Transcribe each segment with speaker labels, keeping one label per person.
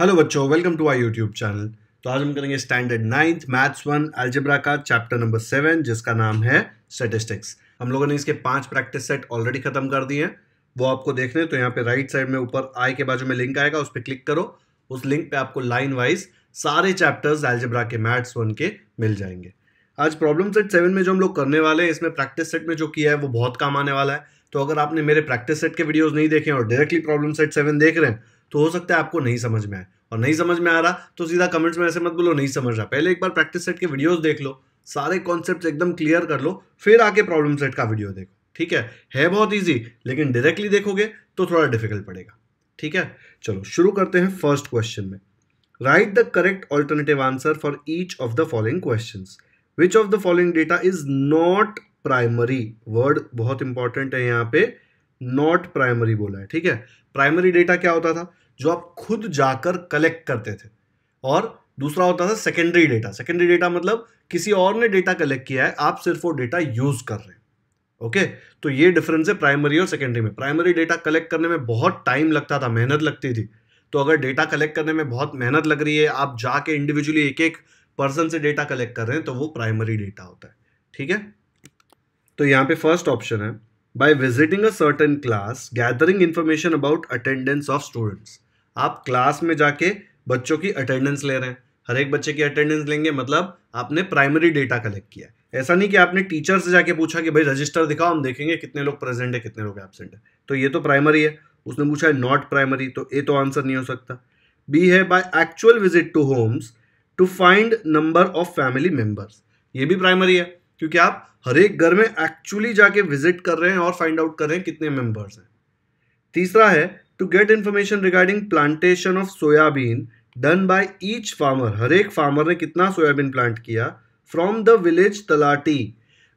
Speaker 1: hello बच्चों welcome to I YouTube channel तो आज हम करेंगे standard ninth maths one algebra का चैप्टर नंबर सेवन जिसका नाम है स्टेटिस्टिक्स हम लोगों ने इसके पांच प्रैक्टिस सेट ऑलरेडी खत्म कर दिए हैं वो आपको देखने तो यहाँ पे राइट साइड में ऊपर आई के बाजू में लिंक आएगा उस पर क्लिक करो उस लिंक पे आपको लाइन वाइज सारे चैप्टर्स एल्जेब्रा के मैथ्स वन के मिल जाएंगे आज प्रॉब्लम सेट सेवन में जो हम लोग करने वाले हैं इसमें प्रैक्टिस सेट में जो किया है वो बहुत काम आने वाला है तो अगर आपने मेरे प्रैक्टिस सेट के वीडियोज नहीं देखे और डायरेक्टली प्रॉब्लम सेट सेवन देख रहे हैं तो हो सकता है आपको नहीं समझ में आए और नहीं समझ में आ रहा तो सीधा कमेंट्स में ऐसे मत बोलो नहीं समझ रहा पहले एक बार प्रैक्टिस सेट के वीडियोस देख लो सारे कॉन्सेप्ट एकदम क्लियर कर लो फिर आके प्रॉब्लम सेट का वीडियो देखो ठीक है है बहुत ईजी लेकिन डायरेक्टली देखोगे तो थोड़ा डिफिकल्ट पड़ेगा ठीक है चलो शुरू करते हैं फर्स्ट क्वेश्चन में write the correct alternative answer for each of the following question which of the following data is not primary word बहुत इंपॉर्टेंट है यहाँ पे नॉट प्राइमरी बोला है ठीक है प्राइमरी डेटा क्या होता था जो आप खुद जाकर कलेक्ट करते थे और दूसरा होता था सेकेंडरी डेटा सेकेंडरी डेटा मतलब किसी और ने डेटा कलेक्ट किया है आप सिर्फ वो डेटा यूज़ कर रहे हैं ओके तो ये डिफरेंस है प्राइमरी और सेकेंडरी में प्राइमरी डेटा कलेक्ट करने में बहुत टाइम लगता था मेहनत लगती थी तो अगर डेटा कलेक्ट करने में बहुत मेहनत लग रही है आप जाके इंडिविजुअली एक एक पर्सन से डेटा कलेक्ट कर रहे हैं तो वो प्राइमरी डेटा होता है ठीक है तो यहाँ पे फर्स्ट ऑप्शन है by visiting a certain class gathering information about attendance of students आप क्लास में जाके बच्चों की अटेंडेंस ले रहे हैं हर एक बच्चे की अटेंडेंस लेंगे मतलब आपने प्राइमरी डेटा कलेक्ट किया ऐसा नहीं कि आपने टीचर से जाके पूछा कि भाई रजिस्टर दिखाओ हम देखेंगे कितने लोग प्रेजेंट है कितने लोग एबसेंट है तो ये तो प्राइमरी है उसने पूछा है नॉट प्राइमरी तो ए तो आंसर नहीं हो सकता बी है by actual visit to homes to find number of family members ये भी प्राइमरी है क्योंकि आप हर एक घर में एक्चुअली जाके विजिट कर रहे हैं और फाइंड आउट कर रहे हैं कितने मेंबर्स हैं तीसरा है to get information regarding plantation of soybean done by each farmer हर एक फार्मर ने कितना सोयाबीन प्लांट किया from the village talathi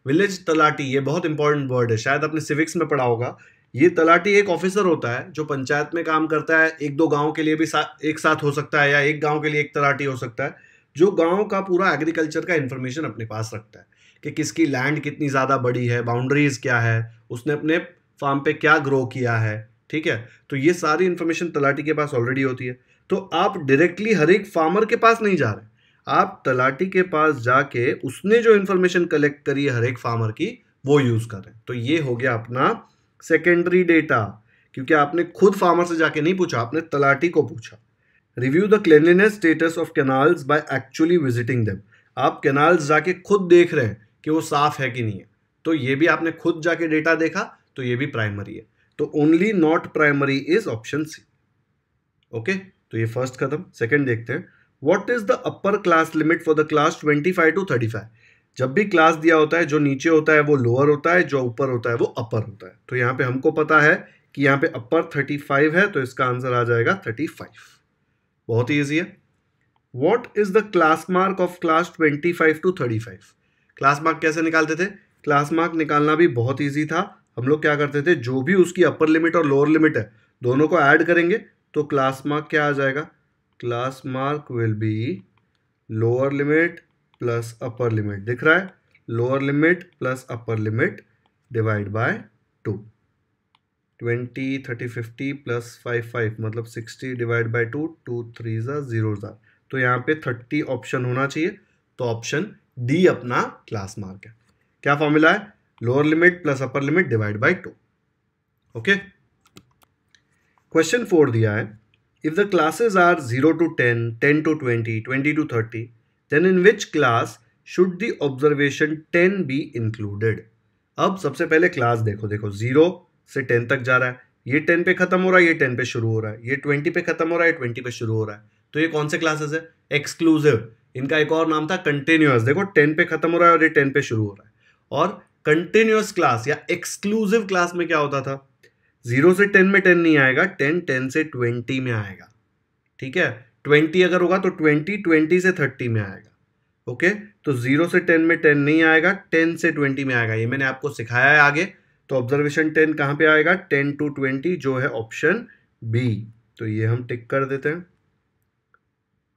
Speaker 1: village talathi ये बहुत इंपॉर्टेंट वर्ड है शायद आपने सिविक्स में पढ़ा होगा ये तलाटी एक ऑफिसर होता है जो पंचायत में काम करता है एक दो गांव के लिए भी सा, एक साथ हो सकता है या एक गांव के लिए एक तलाटी हो सकता है जो गांव का पूरा एग्रीकल्चर का इन्फॉर्मेशन अपने पास रखता है कि किसकी लैंड कितनी ज़्यादा बड़ी है बाउंड्रीज़ क्या है उसने अपने फार्म पे क्या ग्रो किया है ठीक है तो ये सारी इन्फॉर्मेशन तलाटी के पास ऑलरेडी होती है तो आप डायरेक्टली हर एक फार्मर के पास नहीं जा रहे आप तलाटी के पास जाके उसने जो इन्फॉर्मेशन कलेक्ट करी है हर एक फार्मर की वो यूज़ करें तो ये हो गया अपना सेकेंडरी डेटा क्योंकि आपने खुद फार्मर से जाके नहीं पूछा आपने तलाटी को पूछा review the cleanliness status of canals by actually visiting them आप कैनाल्स जाके खुद देख रहे हैं कि वो साफ़ है कि नहीं है तो ये भी आपने खुद जाके डेटा देखा तो ये भी प्राइमरी है तो only not primary is option C okay तो ये फर्स्ट खत्म सेकंड देखते हैं what is the upper class limit for the class twenty five to thirty five जब भी क्लास दिया होता है जो नीचे होता है वो लोअर होता है जो ऊपर होता है वो अपर होता है तो यहां पे हमको पता है कि यहां पे अपर थर्टी फाइव है तो इसका आंसर आ जाएगा थर्टी फाइव बहुत ही ईजी है what is the class mark of class twenty five to thirty five class mark कैसे निकालते थे क्लास मार्क निकालना भी बहुत ईजी था हम लोग क्या करते थे जो भी उसकी अपर लिमिट और लोअर लिमिट है दोनों को ऐड करेंगे तो क्लास मार्क क्या आ जाएगा class mark will be lower limit plus upper limit दिख रहा है lower limit plus upper limit divide by two twenty thirty fifty plus five five मतलब sixty divide by two two three ज़ा zero ज़ा तो यहाँ पे थर्टी ऑप्शन होना चाहिए तो ऑप्शन डी अपना क्लास मार्क है क्या फॉर्मूला है lower limit plus upper limit divide by two okay question four दिया है if the classes are zero to ten ten to twenty twenty to thirty then in which class should the observation ten be included अब सबसे पहले class देखो देखो zero से ten तक जा रहा है ये टेन पे खत्म हो रहा है ये टेन पे शुरू हो रहा है ये ट्वेंटी पे खत्म हो रहा है ट्वेंटी पे शुरू हो रहा है तो ये कौन से क्लासेस है एक्सक्लूसिव इनका एक और नाम था कंटिन्यूस देखो टेन पे खत्म हो रहा है और ये टेन पे शुरू हो रहा है और कंटिन्यूस क्लास या एक्सक्लूसिव क्लास में क्या होता था जीरो से टेन में टेन नहीं आएगा टेन टेन से ट्वेंटी में आएगा ठीक है ट्वेंटी अगर होगा तो ट्वेंटी ट्वेंटी से थर्टी में आएगा ओके तो जीरो से टेन में टेन नहीं आएगा टेन से ट्वेंटी में आएगा ये मैंने आपको सिखाया है आगे तो ऑब्जर्वेशन टेन कहाँ पे आएगा टेन टू ट्वेंटी जो है ऑप्शन बी तो ये हम टिक कर देते हैं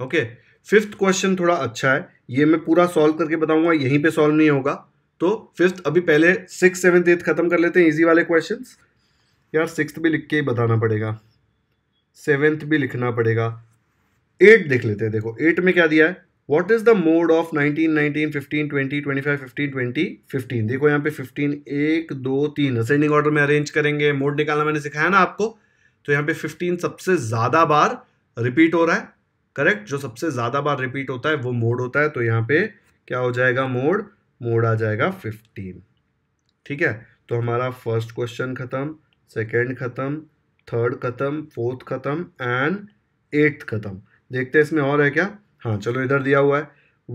Speaker 1: ओके फिफ्थ क्वेश्चन थोड़ा अच्छा है ये मैं पूरा सॉल्व करके बताऊंगा यहीं पे सॉल्व नहीं होगा तो फिफ्थ अभी पहले सिक्स सेवेंथ एथ खत्म कर लेते हैं इजी वाले क्वेश्चन यार सिक्स भी लिख के ही बताना पड़ेगा सेवेंथ भी लिखना पड़ेगा एट देख लेते हैं देखो एट में क्या दिया है what is the mode of nineteen fifteen twenty twenty five fifteen twenty fifteen देखो यहाँ पे फिफ्टीन एक दो तीन असेंडिंग ऑर्डर में अरेंज करेंगे मोड निकालना मैंने सिखाया ना आपको तो यहाँ पे फिफ्टीन सबसे ज़्यादा बार रिपीट हो रहा है करेक्ट जो सबसे ज़्यादा बार रिपीट होता है वो मोड होता है तो यहाँ पे क्या हो जाएगा मोड मोड आ जाएगा फिफ्टीन ठीक है तो हमारा फर्स्ट क्वेश्चन खत्म सेकेंड खत्म थर्ड खत्म फोर्थ खत्म एंड एट्थ खत्म देखते हैं इसमें और है क्या हाँ चलो इधर दिया हुआ है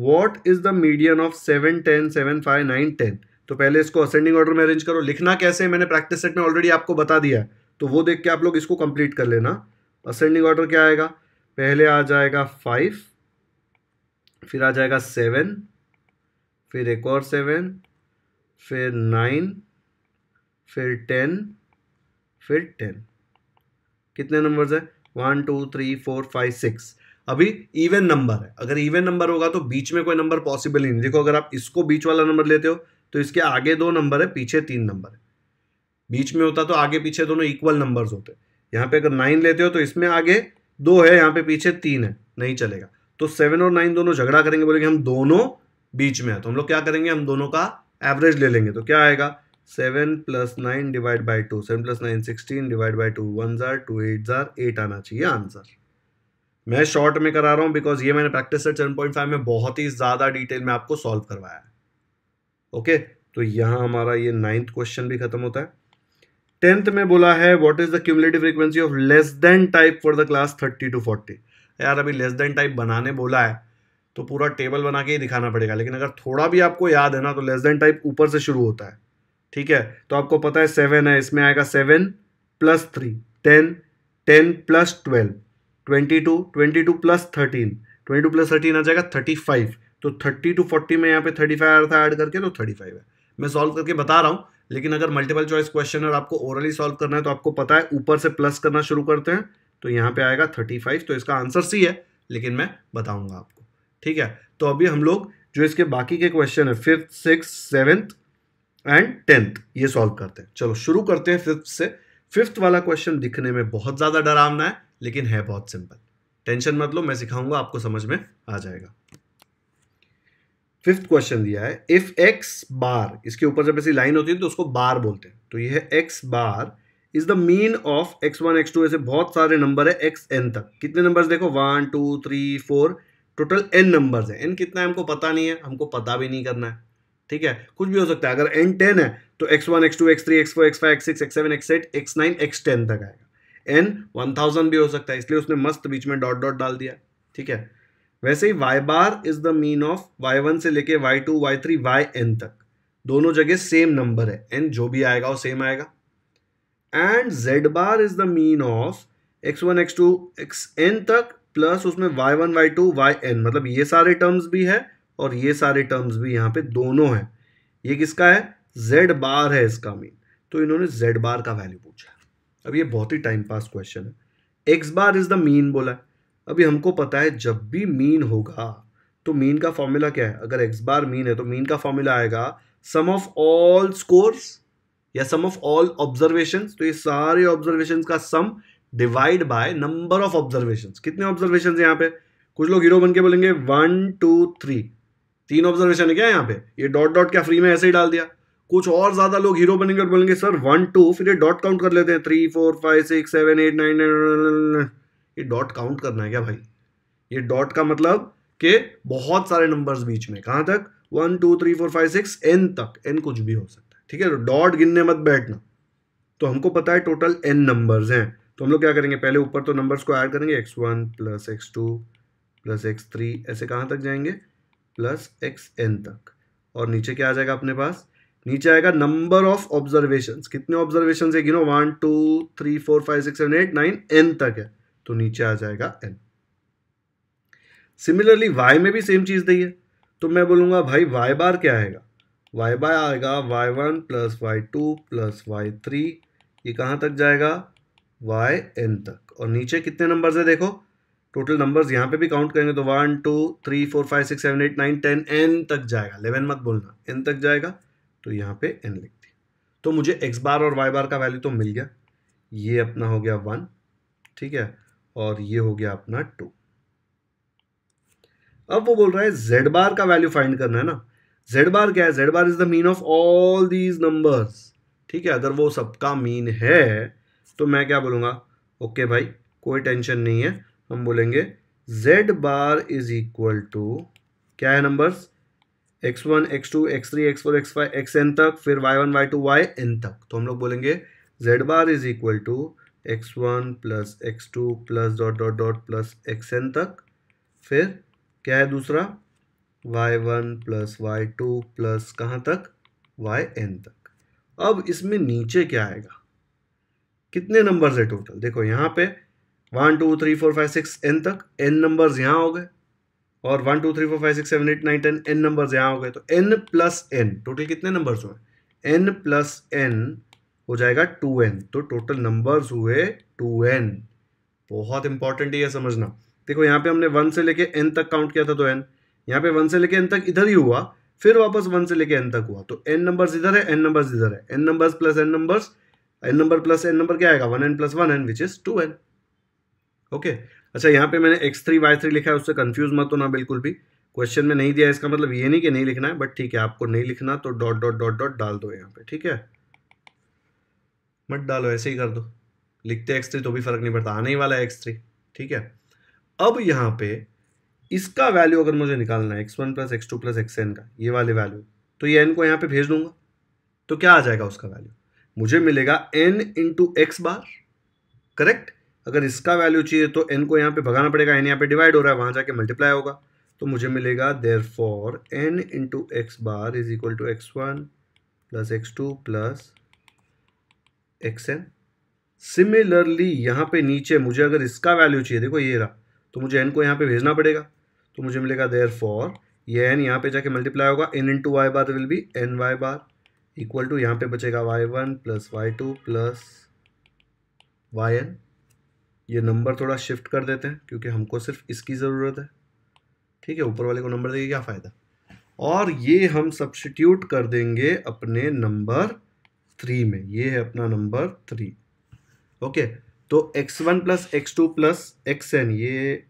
Speaker 1: what is the median of seven ten seven five nine ten तो पहले इसको असेंडिंग ऑर्डर में अरेंज करो लिखना कैसे है मैंने प्रैक्टिस सेट में ऑलरेडी आपको बता दिया है तो वो देख के आप लोग इसको कंप्लीट कर लेना असेंडिंग ऑर्डर क्या आएगा पहले आ जाएगा फाइव फिर आ जाएगा सेवन फिर एक और सेवन फिर नाइन फिर टेन फिर टेन कितने नंबर्स है one two three four five six अभी इवन नंबर है अगर इवन नंबर होगा तो बीच में कोई नंबर पॉसिबल ही नहीं देखो अगर आप इसको बीच वाला नंबर लेते हो तो इसके आगे दो नंबर है पीछे तीन नंबर है बीच में होता तो आगे पीछे दोनों इक्वल नंबर्स होते यहाँ पे अगर नाइन लेते हो तो इसमें आगे दो है यहाँ पे पीछे तीन है नहीं चलेगा तो सेवन और नाइन दोनों झगड़ा करेंगे बोलेंगे हम दोनों बीच में है तो हम लोग क्या करेंगे हम दोनों का एवरेज ले लेंगे तो क्या आएगा seven plus nine divide by two seven plus nine sixteen divide by two one जार टू एट जार एट आना चाहिए आंसर मैं शॉर्ट में करा रहा हूँ बिकॉज ये मैंने practice set seven point five में बहुत ही ज़्यादा डिटेल में आपको सॉल्व करवाया ओके तो यहाँ हमारा ये नाइन्थ क्वेश्चन भी खत्म होता है टेंथ में बोला है what is the cumulative frequency of less than type for the class thirty to forty यार अभी लेस देन टाइप बनाने बोला है तो पूरा टेबल बना के ही दिखाना पड़ेगा लेकिन अगर थोड़ा भी आपको याद है ना तो लेस देन टाइप ऊपर से शुरू होता है ठीक है तो आपको पता है सेवन है इसमें आएगा seven plus three ten ten plus twelve twenty two twenty two plus thirteen twenty two plus thirteen आ जाएगा थर्टी फाइव तो थर्टी टू फोर्टी में यहाँ पे थर्टी फाइव आ रहा था ऐड करके तो थर्टी फाइव है मैं सॉल्व करके बता रहा हूँ लेकिन अगर मल्टीपल चॉइस क्वेश्चन और आपको ओरली सॉल्व करना है तो आपको पता है ऊपर से प्लस करना शुरू करते हैं तो यहाँ पे आएगा थर्टी फाइव तो इसका आंसर सी है लेकिन मैं बताऊँगा आपको ठीक है तो अभी हम लोग जो इसके बाकी के क्वेश्चन है fifth six seventh and tenth ये सॉल्व करते हैं चलो शुरू करते हैं फिफ्थ से फिफ्थ वाला क्वेश्चन दिखने में बहुत ज़्यादा डरावना है लेकिन है बहुत सिंपल टेंशन मत लो मैं सिखाऊंगा आपको समझ में आ जाएगा फिफ्थ क्वेश्चन दिया है इफ एक्स बार इसके ऊपर जब ऐसी लाइन होती है तो उसको बार बोलते हैं तो यह है X bar is the mean of X one x two ऐसे बहुत सारे नंबर है एक्स एन तक कितने नंबर देखो one two three four total N numbers हैं एन कितना है हमको पता नहीं है हमको पता भी नहीं करना है ठीक है कुछ भी हो सकता है अगर एन टेन है तो x one x two x three X four X five X six X seven X eight X nine X ten तक आएगा एन वन थाउजेंड भी हो सकता है इसलिए उसने मस्त बीच में डॉट डॉट डाल दिया ठीक है वैसे ही Y bar is the mean of Y one से लेके Y two Y three Y N तक दोनों जगह सेम नंबर है एन जो भी आएगा वो सेम आएगा and Z bar is the mean of X one x two X N तक प्लस उसमें Y one Y two Y N मतलब ये सारे टर्म्स भी है और ये सारे टर्म्स भी यहाँ पे दोनों हैं ये किसका है जेड बार है इसका मीन तो इन्होंने जेड बार का वैल्यू पूछा अब ये बहुत ही टाइम पास क्वेश्चन है X bar is the mean बोला है अभी हमको पता है जब भी मीन होगा तो मीन का फॉर्मूला क्या है अगर एक्स बार मीन है तो मीन का फॉर्मूला आएगा सम ऑफ ऑल स्कोर्स या सम ऑफ ऑल ऑब्जर्वेशन तो ये सारे ऑब्जर्वेशन का sum divide by number of observation कितने ऑब्जर्वेशन यहाँ पे कुछ लोग हीरो बन के बोलेंगे वन टू थ्री तीन ऑब्जर्वेशन है क्या यहाँ पे ये डॉट डॉट क्या फ्री में ऐसे ही डाल दिया कुछ और ज्यादा लोग हीरो बनेंगे और बोलेंगे सर वन टू फिर ये डॉट काउंट कर लेते हैं three four five six seven eight nine ये डॉट काउंट करना है क्या भाई ये डॉट का मतलब के बहुत सारे नंबर्स बीच में कहाँ तक one two three four five six n तक एन कुछ भी हो सकता है ठीक है तो डॉट गिनने मत बैठना तो हमको पता है टोटल एन नंबर्स हैं तो हम लोग क्या करेंगे पहले ऊपर तो नंबर्स को ऐड करेंगे x one plus x two plus x three ऐसे कहाँ तक जाएंगे प्लस एक्स एन तक और नीचे क्या आ जाएगा अपने पास नीचे आएगा नंबर ऑफ ऑब्जर्वेशन कितने ऑब्जर्वेशन है गिनो one two three four five six seven eight nine n तक है तो नीचे आ जाएगा एन सिमिलरली वाई में भी सेम चीज़ दी है तो मैं बोलूंगा भाई वाई बार क्या आएगा वाई बार आएगा y one plus y two plus y three ये कहाँ तक जाएगा वाई एन तक और नीचे कितने नंबर्स है देखो टोटल नंबर्स यहाँ पे भी काउंट करेंगे तो one two three four five six seven eight nine ten n तक जाएगा इलेवन मत बोलना एन तक जाएगा तो यहाँ पे एन लिख दी तो मुझे एक्स बार और वाई बार का वैल्यू तो मिल गया ये अपना हो गया वन ठीक है और ये हो गया अपना टू अब वो बोल रहा है जेड बार का वैल्यू फाइंड करना है ना जेड बार क्या है z bar is the mean of all these numbers ठीक है अगर वो सबका मीन है तो मैं क्या बोलूँगा ओके okay भाई कोई टेंशन नहीं है हम बोलेंगे z bar is equal to क्या है numbers x one x two x three x x five x N तक फिर y one Y two Y N तक तो हम लोग बोलेंगे z bar is equal to x one plus x two plus dot dot dot plus x N तक फिर क्या है दूसरा y one plus y two plus कहाँ तक वाई एन तक अब इसमें नीचे क्या आएगा कितने नंबर्स है टोटल देखो यहाँ पे one two three four five six n तक एन नंबर्स यहाँ हो गए और one two three four five six seven eight nine ten n numbers यहाँ हो गए तो एन प्लस एन टोटल कितने नंबर्स हुए एन प्लस एन हो जाएगा टू एन तो टोटल नंबर्स हुए टू एन बहुत इंपॉर्टेंट है समझना देखो यहाँ पे हमने वन से लेके एन तक काउंट किया था तो एन यहाँ पे वन से लेके एन तक इधर ही हुआ फिर वापस वन से लेके एन तक हुआ तो एन नंबर्स इधर है एन नंबर्स इधर है n numbers plus n numbers n number plus n number क्या आएगा one n plus one n which is two n okay अच्छा यहाँ पे मैंने एक्स थ्री वाई थ्री लिखा है उससे कंफ्यूज मत होना बिल्कुल भी क्वेश्चन में नहीं दिया इसका मतलब ये नहीं कि नहीं लिखना है बट ठीक है आपको नहीं लिखना तो डॉट डॉट डॉट डॉट डाल दो यहाँ पे ठीक है मत डालो ऐसे ही कर दो लिखते एक्स थ्री तो भी फर्क नहीं पड़ता आने ही वाला है एक्स थ्री ठीक है अब यहाँ पे इसका वैल्यू अगर मुझे निकालना है x one plus x two plus x n का ये वाले वैल्यू तो ये एन को यहाँ पे भेज दूंगा तो क्या आ जाएगा उसका वैल्यू मुझे मिलेगा n into x bar correct अगर इसका वैल्यू चाहिए तो एन को यहाँ पे भगाना पड़ेगा एन यहाँ पे डिवाइड हो रहा है वहां जाके मल्टीप्लाई होगा तो मुझे मिलेगा therefore n into x bar is equal to x one plus x two plus x n similarly यहाँ पे नीचे मुझे अगर इसका वैल्यू चाहिए देखो ये रहा तो मुझे एन को यहाँ पे भेजना पड़ेगा तो मुझे मिलेगा देर फॉर ये एन यहाँ पे जाके मल्टीप्लाई होगा n into y bar will be n y bar equal to यहाँ पे बचेगा y one plus y two plus y n ये नंबर थोड़ा शिफ्ट कर देते हैं क्योंकि हमको सिर्फ इसकी ज़रूरत है ठीक है ऊपर वाले को नंबर देके क्या फ़ायदा और ये हम सब्सटीट्यूट कर देंगे अपने नंबर थ्री में ये है अपना नंबर थ्री ओके तो x one plus x two plus x n ये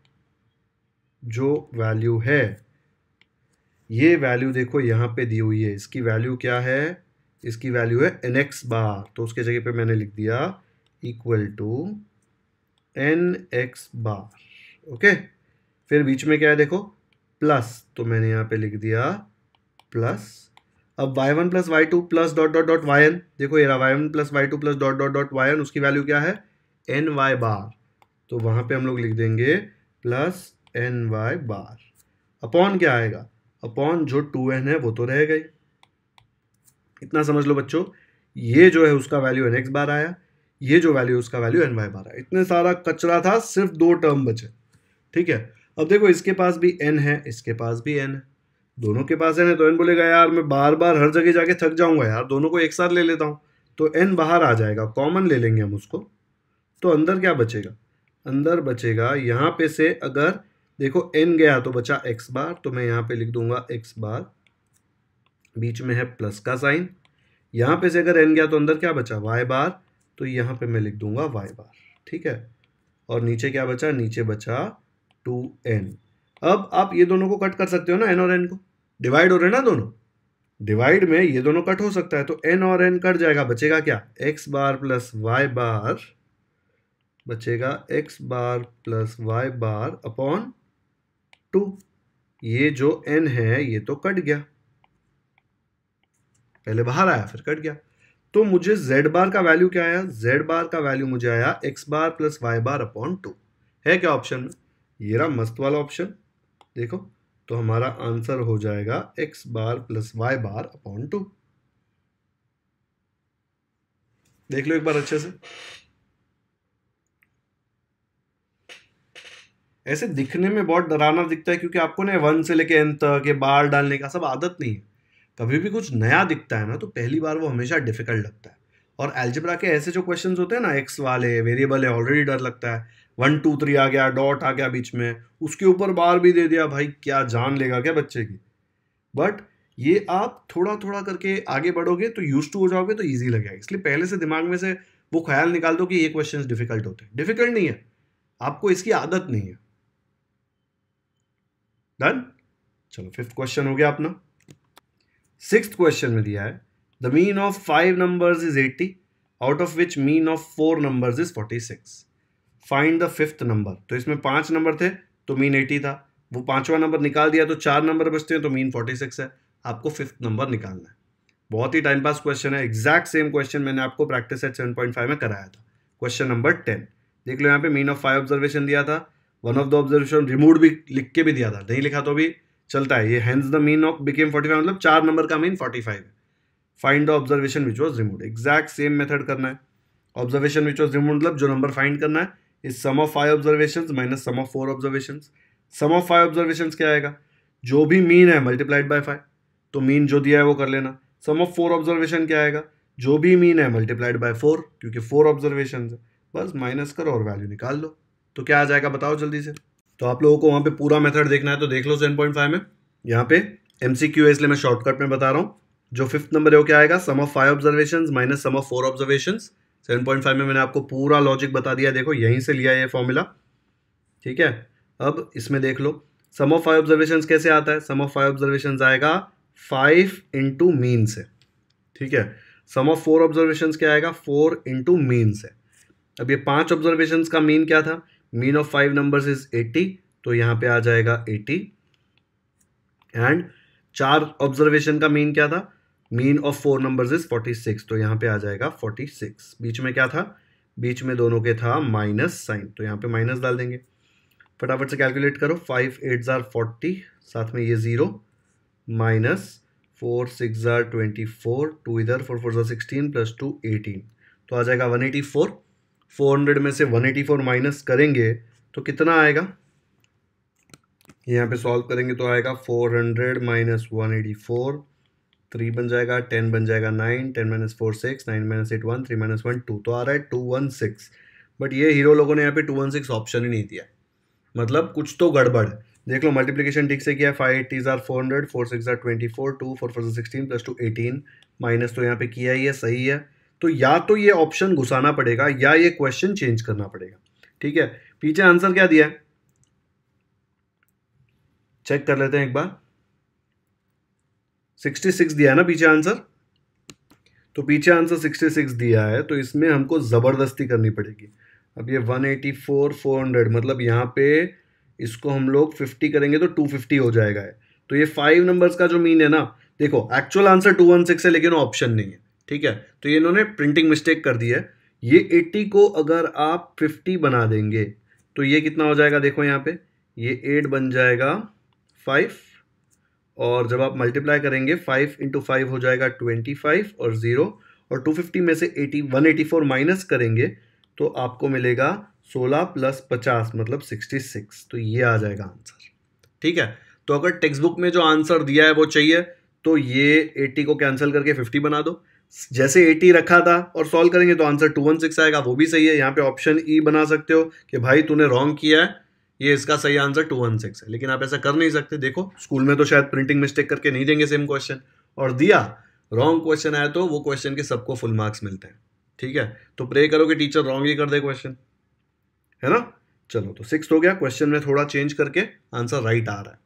Speaker 1: जो वैल्यू है ये वैल्यू देखो यहाँ पे दी हुई है इसकी वैल्यू क्या है इसकी वैल्यू है एन एक्स बार तो उसके जगह पे मैंने लिख दिया equal to n x bar okay फिर बीच में क्या है देखो प्लस तो मैंने यहाँ पे लिख दिया प्लस अब y one plus y two plus dot dot dot y n देखो ये y one plus y two plus dot dot dot y n उसकी वैल्यू क्या है एन वाई बार तो वहाँ पे हम लोग लिख देंगे plus n y bar upon क्या आएगा अपॉन जो टू एन है वो तो रह गई इतना समझ लो बच्चों ये जो है उसका वैल्यू एन एक्स बार आया ये जो वैल्यू उसका वैल्यू एन वाई बार आया इतने सारा कचरा था सिर्फ दो टर्म बचे ठीक है अब देखो इसके पास भी एन है इसके पास भी एन है दोनों के पास एन है तो एन बोलेगा यार मैं बार बार हर जगह जाके थक जाऊंगा यार दोनों को एक साथ ले लेता हूँ तो एन बाहर आ जाएगा कॉमन ले लेंगे हम उसको तो अंदर क्या बचेगा अंदर बचेगा यहाँ पे से अगर देखो एन गया तो बचा एक्स बार तो मैं यहाँ पे लिख दूंगा एक्स बार बीच में है प्लस का साइन यहाँ पे से अगर एन गया तो अंदर क्या बचा वाई बार तो यहाँ पे मैं लिख दूंगा वाई बार ठीक है और नीचे क्या बचा नीचे बचा टू एन अब आप ये दोनों को कट कर सकते हो ना एन और एन को डिवाइड हो रहे ना दोनों डिवाइड में ये दोनों कट हो सकता है तो एन और एन कट जाएगा बचेगा क्या x bar plus y bar बचेगा x bar plus y bar upon two ये जो एन है ये तो कट गया पहले बाहर आया फिर कट गया तो मुझे z बार का वैल्यू क्या आया z बार का वैल्यू मुझे आया x bar plus y bar upon two है क्या ऑप्शन में ये रहा मस्त वाला ऑप्शन देखो तो हमारा आंसर हो जाएगा x bar plus y bar upon two देख लो एक बार अच्छे से ऐसे दिखने में बहुत डराना दिखता है क्योंकि आपको ना वन से लेके एन तक ये बार डालने का सब आदत नहीं है कभी भी कुछ नया दिखता है ना तो पहली बार वो हमेशा डिफिकल्ट लगता है और एल्जब्रा के ऐसे जो क्वेश्चंस होते हैं ना एक्स वाले वेरिएबल है ऑलरेडी डर लगता है वन टू थ्री आ गया डॉट आ गया बीच में उसके ऊपर बार भी दे दिया भाई क्या जान लेगा क्या बच्चे की बट ये आप थोड़ा थोड़ा करके आगे बढ़ोगे तो यूज टू हो जाओगे तो ईजी लगेगा इसलिए पहले से दिमाग में से वो ख्याल निकाल दो कि ये क्वेश्चन डिफिकल्ट होते हैं डिफिकल्ट नहीं है आपको इसकी आदत नहीं है डन चलो फिफ्थ क्वेश्चन हो गया अपना सिक्स क्वेश्चन में दिया है the mean of five number is eighty out of which mean of four number is forty six find the fifth number तो इसमें पांच नंबर थे तो मीन एटी था वो पांचवा नंबर निकाल दिया तो चार नंबर बचते हैं तो मीन फोर्टी सिक्स है आपको फिफ्थ नंबर निकालना है बहुत ही टाइम पास क्वेश्चन है एग्जैक्ट सेम क्वेश्चन मैंने आपको practice set seven point five में कराया था क्वेश्चन नंबर टेन देख लो यहाँ पे मीन ऑफ फाइव ऑब्जर्वेशन दिया था one of the observation remove भी लिख के भी दिया था नहीं लिखा तो भी चलता है ये hence the mean of became forty five मतलब चार नंबर का mean forty five find the observation which was remove exact same method करना है ऑब्जर्वेशन विच वॉज रिमूव मतलब जो नंबर फाइंड करना है is sum of five observation minus sum of four observation sum of five observation क्या आएगा जो भी मीन है मल्टीप्लाइड बाय फाइव तो मीन जो दिया है वो कर लेना सम ऑफ फोर ऑब्जर्वेशन क्या आएगा जो भी मीन है मल्टीप्लाइड बाय फोर क्योंकि फोर ऑब्जर्वेशन है बस माइनस करो और वैल्यू निकाल लो तो क्या आ जाएगा बताओ जल्दी से तो आप लोगों को वहाँ पे पूरा मेथड देखना है तो देख लो सेवन पॉइंट फाइव में यहाँ पे एम सी क्यू है इसलिए मैं शॉर्टकट में बता रहा हूँ जो फिफ्थ नंबर है वो क्या आएगा sum of five observation minus sum of four observation seven point five में मैंने आपको पूरा लॉजिक बता दिया देखो यहीं से लिया ये फॉर्मूला ठीक है अब इसमें देख लो सम ऑफ फाइव ऑब्जर्वेशन कैसे आता है सम ऑफ फाइव ऑब्जर्वेशन आएगा फाइव इंटू मीन से ठीक है सम ऑफ फोर ऑब्जर्वेशन क्या आएगा फोर इंटू मीन से अब ये पांच ऑब्जर्वेशन का मीन क्या था mean of five numbers is eighty तो यहाँ पे आ जाएगा एटी एंड चार ऑब्जर्वेशन का मीन क्या था mean of four numbers is forty six तो यहाँ पे आ जाएगा फोर्टी सिक्स बीच में क्या था बीच में दोनों के था माइनस साइन तो यहाँ पे माइनस डाल देंगे फटाफट से कैलकुलेट करो फाइव एट ज़ार फोर्टी साथ में ये ज़ीरो माइनस फोर सिक्स ज़ार ट्वेंटी फोर टू इधर फोर फोर ज़ार सिक्सटीन प्लस टू एटीन तो आ जाएगा वन एटी फोर 400 में से 184 माइनस करेंगे तो कितना आएगा यहाँ पे सॉल्व करेंगे तो आएगा 400 hundred minus one eighty three बन जाएगा 10 बन जाएगा 9 10 minus four six nine minus eight one three minus one two तो आ रहा है टू वन सिक्स बट ये हीरो लोगों ने यहाँ पे टू वन सिक्स ऑप्शन ही नहीं दिया मतलब कुछ तो गड़बड़ देख लो मल्टीप्लीकेशन ठीक से किया है five eighties are four hundred four six are twenty four two four four sixteen plus two eighteen minus तो यहाँ पे किया ही है सही है तो या तो ये ऑप्शन घुसाना पड़ेगा या ये क्वेश्चन चेंज करना पड़ेगा ठीक है पीछे आंसर क्या दिया है चेक कर लेते हैं एक बार सिक्सटी सिक्स दिया है ना पीछे आंसर तो पीछे आंसर सिक्सटी सिक्स दिया है तो इसमें हमको ज़बरदस्ती करनी पड़ेगी अब ये one eighty four four hundred मतलब यहां पे इसको हम लोग फिफ्टी करेंगे तो टू फिफ्टी हो जाएगा है तो ये फाइव नंबर्स का जो मीन है ना देखो actual answer two one six है लेकिन ऑप्शन नहीं है ठीक है तो ये इन्होंने प्रिंटिंग मिस्टेक कर दी है ये 80 को अगर आप 50 बना देंगे तो ये कितना हो जाएगा देखो यहाँ पे ये 8 बन जाएगा 5 और जब आप मल्टीप्लाई करेंगे 5 इंटू फाइव हो जाएगा 25 और ज़ीरो और 250 में से 80 184 माइनस करेंगे तो आपको मिलेगा 16 प्लस 50 मतलब 66 तो ये आ जाएगा आंसर ठीक है तो अगर टेक्स्ट बुक में जो आंसर दिया है वो चाहिए तो ये 80 को कैंसिल करके 50 बना दो जैसे 80 रखा था और सॉल्व करेंगे तो आंसर 216 आएगा वो भी सही है यहाँ पे ऑप्शन ई e बना सकते हो कि भाई तूने रॉन्ग किया है ये इसका सही आंसर 216 है लेकिन आप ऐसा कर नहीं सकते देखो स्कूल में तो शायद प्रिंटिंग मिस्टेक करके नहीं देंगे सेम क्वेश्चन और दिया रॉन्ग क्वेश्चन आया तो वो क्वेश्चन के सबको फुल मार्क्स मिलते हैं ठीक है तो प्रे करो कि टीचर रॉन्ग ही कर दे क्वेश्चन है ना चलो तो सिक्स हो गया क्वेश्चन में थोड़ा चेंज करके आंसर राइट आ रहा है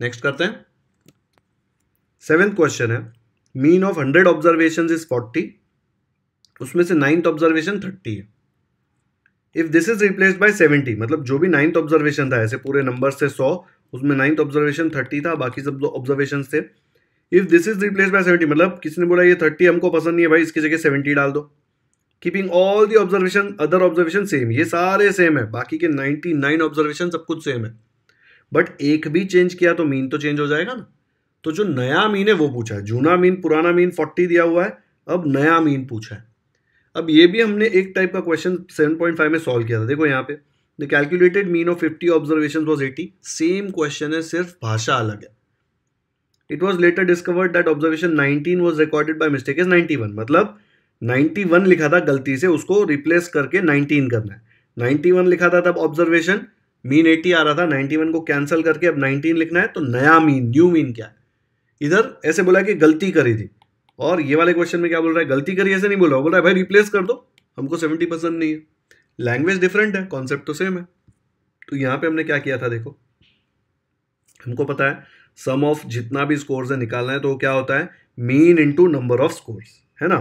Speaker 1: नेक्स्ट करते हैं सेवेंथ क्वेश्चन है mean of hundred observation is forty उसमें से नाइन्थ ऑब्जर्वेशन थर्टी है if this is replace by seventy मतलब जो भी नाइन्थ ऑब्जर्वेशन था ऐसे पूरे नंबर से सौ उसमें नाइन्थ ऑब्जर्वेशन थर्टी था बाकी सब ऑब्जर्वेशन थे if this is replace by seventy मतलब किसी ने बोला ये थर्टी हमको पसंद नहीं है भाई इसकी जगह सेवेंटी डाल दो keeping all the observation other observation same ये सारे सेम है बाकी के नाइन्टी नाइन ऑब्जर्वेशन सब कुछ सेम है बट एक भी चेंज किया तो मीन तो चेंज हो जाएगा ना तो जो नया मीन है वो पूछा है जूना मीन पुराना मीन फोर्टी दिया हुआ है अब नया मीन पूछा है अब ये भी हमने एक टाइप का क्वेश्चन सेवन पॉइंट फाइव में सॉल्व किया था देखो यहाँ पे the calculated mean of fifty observation was eighty same question है सिर्फ भाषा अलग है it was later discovered that observation nineteen was recorded by mistake is ninety one मतलब नाइन्टी वन लिखा था गलती से उसको रिप्लेस करके नाइनटीन करना है नाइन्टी वन लिखा था तब ऑब्जर्वेशन मीन एटी आ रहा था नाइन्टी वन को कैंसिल करके अब नाइनटीन लिखना है तो नया मीन न्यू मीन क्या है इधर ऐसे बोला कि गलती करी थी और ये वाले क्वेश्चन में क्या बोल रहा है गलती करी ऐसे नहीं बोल रहा बोल रहा है भाई रिप्लेस कर दो हमको सेवेंटी परसेंट नहीं है लैंग्वेज डिफरेंट है कॉन्सेप्ट तो सेम है तो यहाँ पे हमने क्या किया था देखो हमको पता है सम ऑफ जितना भी स्कोर्स है निकालना है तो क्या होता है mean into number of scores है ना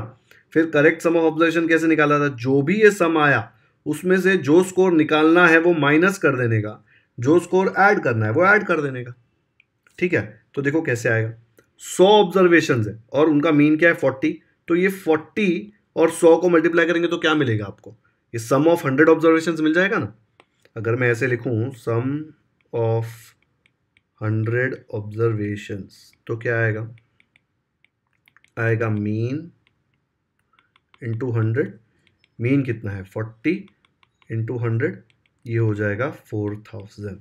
Speaker 1: फिर करेक्ट सम ऑफ ऑब्जर्वेशन कैसे निकाला था जो भी ये सम आया उसमें से जो स्कोर निकालना है वो माइनस कर देने का जो स्कोर ऐड करना है वो ऐड कर देने का ठीक है तो देखो कैसे आएगा सौ ऑब्जर्वेशन है और उनका मीन क्या है फोर्टी तो ये फोर्टी और सौ को मल्टीप्लाई करेंगे तो क्या मिलेगा आपको ये सम ऑफ हंड्रेड ऑब्जर्वेशन मिल जाएगा ना अगर मैं ऐसे लिखूँ सम ऑफ हंड्रेड ऑब्जर्वेशन तो क्या आएगा आएगा मीन इंटू हंड्रेड मीन कितना है फोर्टी इंटू हंड्रेड ये हो जाएगा फोर थाउजेंड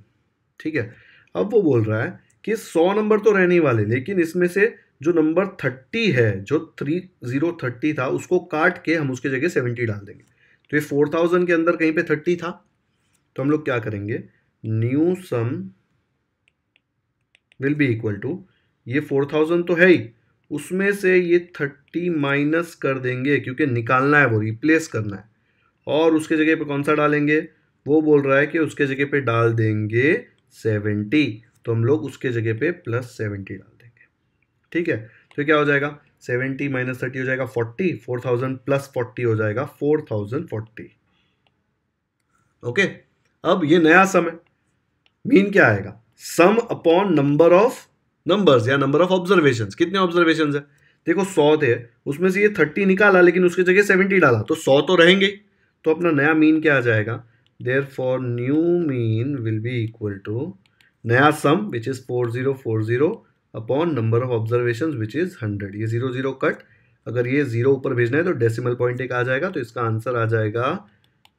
Speaker 1: ठीक है अब वो बोल रहा है कि सौ नंबर तो रहने वाले लेकिन इसमें से जो नंबर थर्टी है जो थ्री जीरो थर्टी था उसको काट के हम उसके जगह सेवेंटी डाल देंगे तो ये फोर थाउजेंड के अंदर कहीं पे थर्टी था तो हम लोग क्या करेंगे new sum will be equal to ये फोर थाउजेंड तो है ही उसमें से ये थर्टी माइनस कर देंगे क्योंकि निकालना है वो रिप्लेस करना है और उसके जगह पे कौन सा डालेंगे वो बोल रहा है कि उसके जगह पे डाल देंगे सेवेंटी तो हम लोग उसके जगह पे प्लस सेवेंटी डाल देंगे ठीक है तो क्या हो जाएगा सेवेंटी माइनस थर्टी हो जाएगा forty four thousand plus forty हो जाएगा फोर थाउजेंड फोर्टी ओके अब ये नया सम है मीन क्या आएगा sum upon number of numbers या नंबर ऑफ ऑब्जर्वेशन कितने ऑब्जर्वेशन है देखो सौ थे उसमें से ये थर्टी निकाला लेकिन उसकी जगह सेवेंटी डाला तो सौ तो रहेंगे तो अपना नया मीन क्या आ जाएगा therefore new mean will be equal to नया sum which is four zero four zero upon number of observation which is hundred ये ज़ीरो ज़ीरो कट अगर ये ज़ीरो ऊपर भेजना है तो डेसिमल पॉइंट एक आ जाएगा तो इसका आंसर आ जाएगा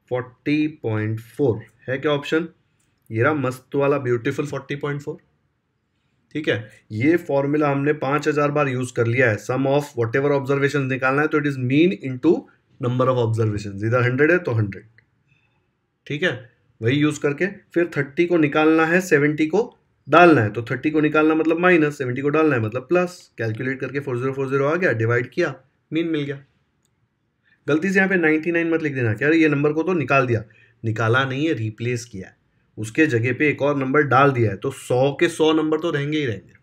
Speaker 1: फोर्टी पॉइंट फोर है क्या ऑप्शन ये रहा मस्त वाला ब्यूटीफुल फोर्टी पॉइंट फोर ठीक है ये फॉर्मूला हमने पाँच हज़ार बार यूज़ कर लिया है sum of whatever observation निकालना है तो it is mean to number of observation इधर हंड्रेड है तो हंड्रेड ठीक है वही यूज़ करके फिर थर्टी को निकालना है सेवेंटी को डालना है तो थर्टी को निकालना मतलब माइनस सेवेंटी को डालना है मतलब प्लस कैलकुलेट करके फोर जीरो फोर जीरो आ गया डिवाइड किया मीन मिल गया गलती से यहाँ पे नाइन्टी नाइन मत लिख देना क्या ये नंबर को तो निकाल दिया निकाला नहीं है रिप्लेस किया है उसके जगह पे एक और नंबर डाल दिया है तो सौ के सौ नंबर तो रहेंगे ही रहेंगे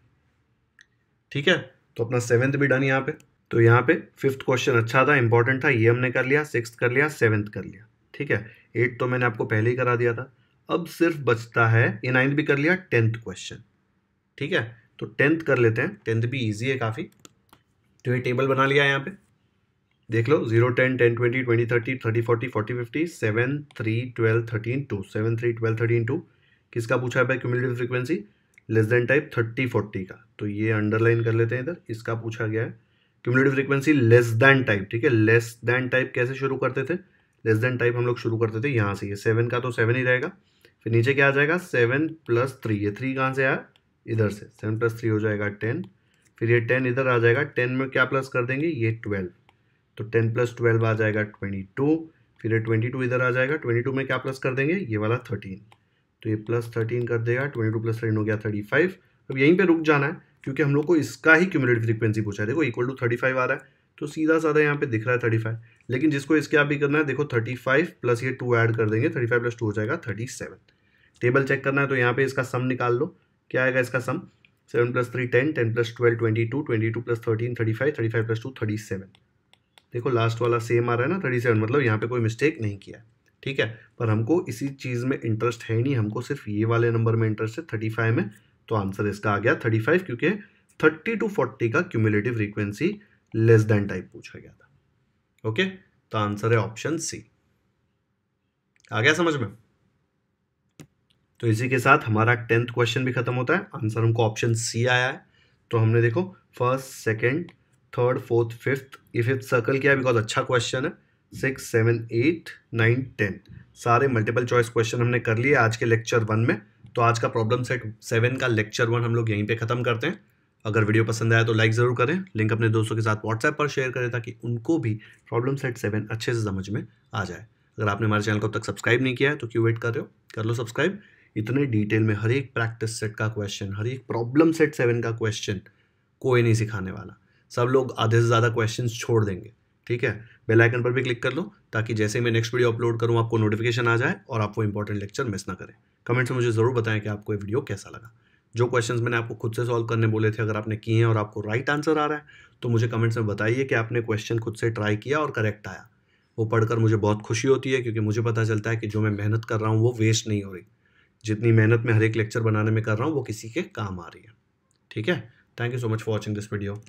Speaker 1: ठीक है तो अपना सेवेंथ भी डन यहाँ पे तो यहाँ पे फिफ्थ क्वेश्चन अच्छा था इंपॉर्टेंट था ये हमने कर लिया सिक्स कर लिया सेवेंथ कर लिया ठीक है एट तो मैंने आपको पहले ही करा दिया था अब सिर्फ बचता है ये नाइन्थ भी कर लिया टेंथ क्वेश्चन ठीक है तो टेंथ कर लेते हैं टेंथ भी ईजी है काफ़ी तो ये टेबल बना लिया है यहाँ पे देख लो zero ten ten twenty twenty thirty thirty forty forty fifty seven three twelve thirteen two seven three twelve thirteen two किसका पूछा है cumulative frequency less than type thirty forty का तो ये अंडरलाइन कर लेते हैं इधर इसका पूछा गया है cumulative frequency less than type ठीक है लेस दैन टाइप कैसे शुरू करते थे लेस देन टाइप हम लोग शुरू करते थे यहाँ से ये सेवन का तो सेवन ही रहेगा फिर नीचे क्या आ जाएगा सेवन प्लस थ्री ये थ्री कहाँ से आया इधर से सेवन प्लस थ्री हो जाएगा टेन फिर ये टेन इधर आ जाएगा टेन में क्या प्लस कर देंगे ये ट्वेल्व तो टेन प्लस ट्वेल्व आ जाएगा ट्वेंटी टू फिर ये ट्वेंटी टू इधर आ जाएगा ट्वेंटी टू में क्या प्लस कर देंगे ये वाला थर्टीन तो ये प्लस थर्टीन कर देगा ट्वेंटी टू प्लस थर्टीन हो गया थर्टी फाइव अब यहीं पर रुक जाना है क्योंकि हम लोग को इसका ही क्यूमुलेटिव फ्रीक्वेंसी पूछा है देखो इक्वल टू थर्टी फाइव आ रहा है तो सीधा साधा यहाँ पे दिख रहा है थर्टी फाइव लेकिन जिसको इसके आप भी करना है देखो थर्टी फाइव प्लस ये टू ऐड कर देंगे थर्टी फाइव प्लस टू हो जाएगा थर्टी सेवन टेबल चेक करना है तो यहाँ पे इसका सम निकाल लो क्या आएगा इसका sum seven plus three ten ten plus twelve twenty two twenty two plus thirteen thirty five thirty five plus two thirty seven देखो लास्ट वाला सेम आ रहा है ना थर्टी सेवन मतलब यहाँ पे कोई मिस्टेक नहीं किया ठीक है पर हमको इसी चीज़ में इंटरेस्ट है नहीं हमको सिर्फ ये वाले नंबर में इंटरेस्ट है थर्टी फाइव में तो आंसर इसका आ गया थर्टी फाइव क्योंकि थर्टी टू फोर्टी का cumulative frequency less than type पूछा गया था ओके तो आंसर है ऑप्शन सी आ गया समझ में तो इसी के साथ हमारा टेंथ क्वेश्चन भी खत्म होता है आंसर हमको ऑप्शन सी आया है तो हमने देखो first second third fourth fifth ये फिफ्थ सर्कल किया बिकॉज अच्छा क्वेश्चन है six seven eight nine ten सारे मल्टीपल चॉइस क्वेश्चन हमने कर लिए आज के लेक्चर वन में तो आज का प्रॉब्लम सेट सेवन का लेक्चर वन हम लोग यहीं पे ख़त्म करते हैं अगर वीडियो पसंद आया तो लाइक ज़रूर करें लिंक अपने दोस्तों के साथ व्हाट्सएप पर शेयर करें ताकि उनको भी प्रॉब्लम सेट सेवन अच्छे से समझ में आ जाए अगर आपने हमारे चैनल को अब तक सब्सक्राइब नहीं किया है तो क्यों वेट कर रहे हो कर लो सब्सक्राइब इतने डिटेल में हर एक प्रैक्टिस सेट का क्वेश्चन हर एक प्रॉब्लम सेट सेवन का क्वेश्चन कोई नहीं सिखाने वाला सब लोग आधे से ज़्यादा क्वेश्चन छोड़ देंगे ठीक है बेल आइकन पर भी क्लिक कर लो ताकि जैसे मैं नेक्स्ट वीडियो अपलोड करूँ आपको नोटिफिकेशन आ जाए और आप वो इंपॉर्टेंट लेक्चर मिस ना करें कमेंट्स में मुझे ज़रूर बताएं कि आपको ये वीडियो कैसा लगा जो क्वेश्चंस मैंने आपको खुद से सॉल्व करने बोले थे अगर आपने किए हैं और आपको राइट आंसर आ रहा है तो मुझे कमेंट्स में बताइए कि आपने क्वेश्चन खुद से ट्राई किया और करेक्ट आया वो पढ़कर मुझे बहुत खुशी होती है क्योंकि मुझे पता चलता है कि जो मैं मेहनत कर रहा हूँ वो वेस्ट नहीं हो रही जितनी मेहनत मैं हर एक लेक्चर बनाने में कर रहा हूँ वो किसी के काम आ रही है ठीक है thank you so much for watching this video